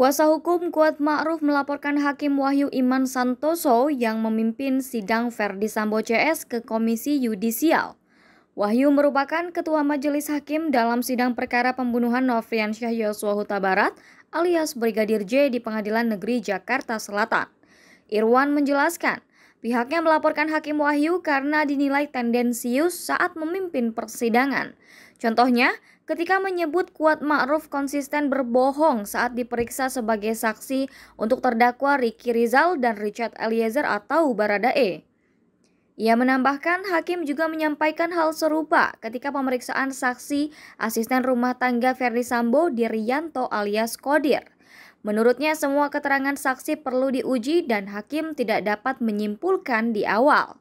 Kuasa hukum Kuat Ma'ruf melaporkan Hakim Wahyu Iman Santoso yang memimpin sidang Verdi Sambo CS ke Komisi Yudisial. Wahyu merupakan ketua majelis hakim dalam sidang perkara pembunuhan Novriansyah Syah Yosua Huta Barat alias Brigadir J di Pengadilan Negeri Jakarta Selatan. Irwan menjelaskan, Pihaknya melaporkan Hakim Wahyu karena dinilai tendensius saat memimpin persidangan. Contohnya, ketika menyebut Kuat Ma'ruf konsisten berbohong saat diperiksa sebagai saksi untuk terdakwa Ricky Rizal dan Richard Eliezer atau Baradae. Ia menambahkan hakim juga menyampaikan hal serupa ketika pemeriksaan saksi asisten rumah tangga Ferdi Sambo di Rianto alias Kodir. Menurutnya semua keterangan saksi perlu diuji dan hakim tidak dapat menyimpulkan di awal.